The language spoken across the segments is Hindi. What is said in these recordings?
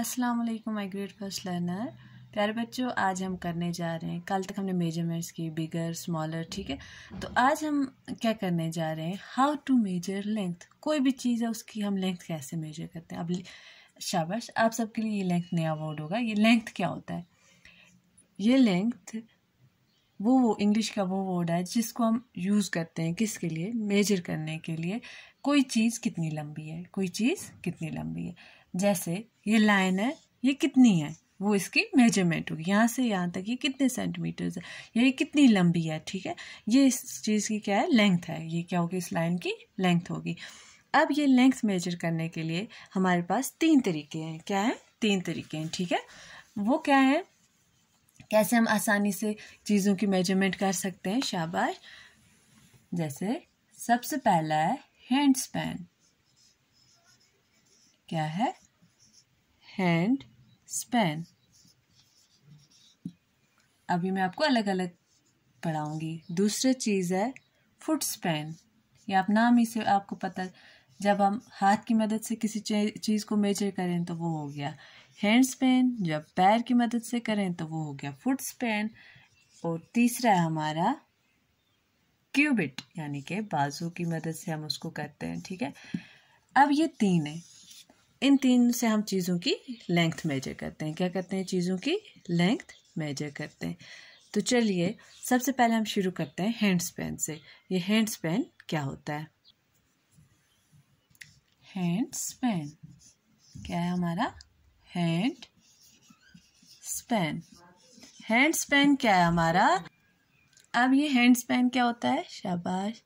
अस्सलाम वालेकुम माय ग्रेट फर्स्ट लर्नर प्यारे बच्चों आज हम करने जा रहे हैं कल तक हमने मेजरमेंट्स की बिगर स्मॉलर ठीक है तो आज हम क्या करने जा रहे हैं हाउ टू मेजर लेंथ कोई भी चीज़ है उसकी हम लेंथ कैसे मेजर करते हैं अब शाबाश आप सबके लिए ये लेंथ नया वर्ड होगा ये लेंथ क्या होता है ये लेंथ वो वो इंग्लिश का वो वर्ड है जिसको हम यूज़ करते हैं किसके लिए मेजर करने के लिए कोई चीज़ कितनी लंबी है कोई चीज़ कितनी लंबी है जैसे ये लाइन है ये कितनी है वो इसकी मेजरमेंट होगी यहाँ से यहाँ तक ये कितने सेंटीमीटर्स है या ये कितनी लंबी है ठीक है ये इस चीज़ की क्या है लेंथ है ये क्या होगी इस लाइन की लेंथ होगी अब ये लेंथ मेजर करने के लिए हमारे पास तीन तरीके हैं क्या हैं तीन तरीके हैं ठीक है वो क्या है कैसे हम आसानी से चीज़ों की मेजरमेंट कर सकते हैं शाबाश जैसे सबसे पहला है हैंड स्पैन क्या है हैंड स्पैन अभी मैं आपको अलग अलग पढ़ाऊंगी दूसरी चीज़ है फुट स्पैन या आप नाम ही से आपको पता जब हम हाथ की मदद से किसी चीज़ को मेजर करें तो वो हो गया हैंड स्पैन जब पैर की मदद से करें तो वो हो गया फुट स्पैन और तीसरा है हमारा क्यूबिट यानी कि बाजू की मदद से हम उसको करते हैं ठीक है अब ये तीन है इन तीन से हम चीज़ों की लेंथ मेजर करते हैं क्या करते हैं चीज़ों की लेंथ मेजर करते हैं तो चलिए सबसे पहले हम शुरू करते हैं हैंड स्पेन से ये हैंड स्पेन क्या होता है हैंड स्पेन क्या है हमारा हैंड स्पेन हैंड स्पेन क्या है हमारा अब ये हैंड स्पेन क्या होता है शाबाश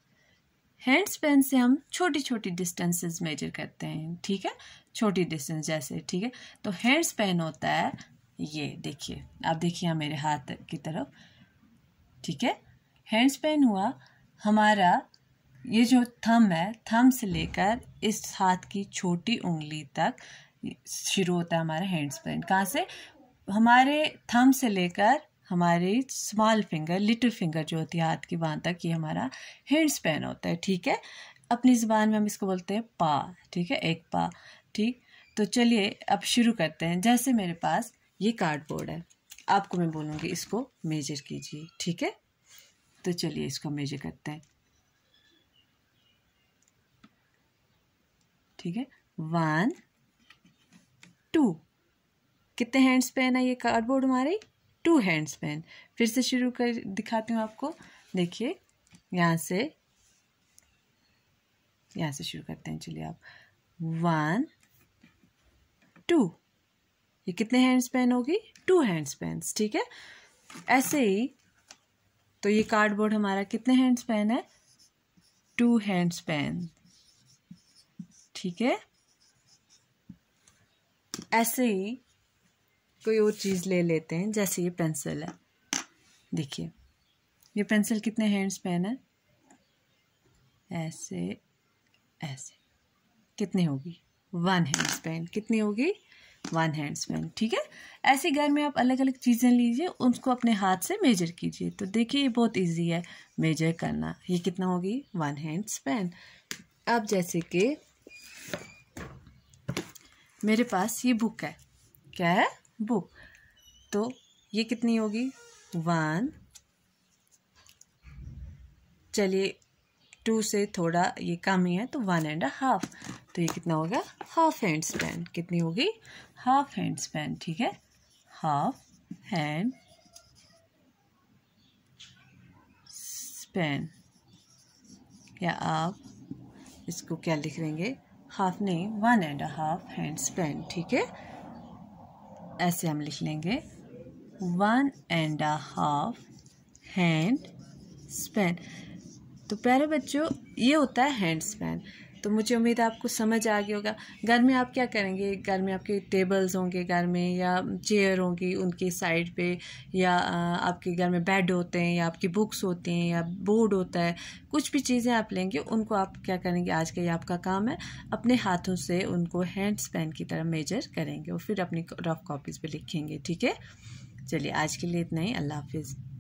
हैंड स्पेन से हम छोटी छोटी डिस्टेंसेस मेजर करते हैं ठीक है छोटी डिस्टेंस जैसे ठीक है तो हेयर स्पेन होता है ये देखिए आप देखिए मेरे हाथ की तरफ ठीक है हेयर स्पेन हुआ हमारा ये जो थम है थम से लेकर इस हाथ की छोटी उंगली तक शुरू होता है हमारा हैंड स्पेन कहाँ से हमारे थम से लेकर हमारी स्मॉल फिंगर लिटिल फिंगर जो होती है हाथ की वहाँ तक ये हमारा हैंड स्पेन होता है ठीक है अपनी ज़बान में हम इसको बोलते हैं पा ठीक है एक पा ठीक तो चलिए अब शुरू करते हैं जैसे मेरे पास ये कार्डबोर्ड है आपको मैं बोलूँगी इसको मेजर कीजिए ठीक है तो चलिए इसको मेजर करते हैं ठीक है वन टू कितने हैंड्स पेन है ये कार्डबोर्ड हमारी टू हैंड्स पेन फिर से शुरू कर दिखाती हूँ आपको देखिए यहाँ से यहाँ से शुरू करते हैं चलिए आप वन टू ये कितने हैंड स्पैन होगी टू हैंड स्पैन ठीक है ऐसे ही तो ये कार्डबोर्ड हमारा कितने हैंड स्पैन है टू हैंड स्पैन ठीक है ऐसे ही कोई और चीज़ ले लेते हैं जैसे ये पेंसिल है देखिए ये पेंसिल कितने हैंड स्पैन है ऐसे ऐसे कितने होगी वन हैंड स्पैन कितनी होगी वन हैंड स्पैन ठीक है ऐसे घर में आप अलग अलग चीज़ें लीजिए उसको अपने हाथ से मेजर कीजिए तो देखिए ये बहुत इजी है मेजर करना ये कितना होगी वन हैंड स्पैन अब जैसे कि मेरे पास ये बुक है क्या है बुक तो ये कितनी होगी वन चलिए टू से थोड़ा ये कम ही है तो वन एंड हाफ तो ये कितना होगा हाफ हैंड स्पैन कितनी होगी हाफ हैंड स्पैन ठीक है हाफ हैंड स्पैन या आप इसको क्या लिख लेंगे हाफ नहीं one and half hand span ठीक है ऐसे हम लिख लेंगे one and half hand span तो प्यारे बच्चों ये होता है हैंड स्पैन तो मुझे उम्मीद है आपको समझ आ गया होगा घर में आप क्या करेंगे घर में आपके टेबल्स होंगे घर में या चेयर होंगी उनके साइड पे या आपके घर में बेड होते हैं या आपकी बुक्स होती हैं या बोर्ड होता है कुछ भी चीज़ें आप लेंगे उनको आप क्या करेंगे आज का ये आपका काम है अपने हाथों से उनको हैंड स्पैन की तरह मेजर करेंगे और फिर अपनी रफ कॉपीज़ पर लिखेंगे ठीक है चलिए आज के लिए इतना ही अल्लाह हाफिज़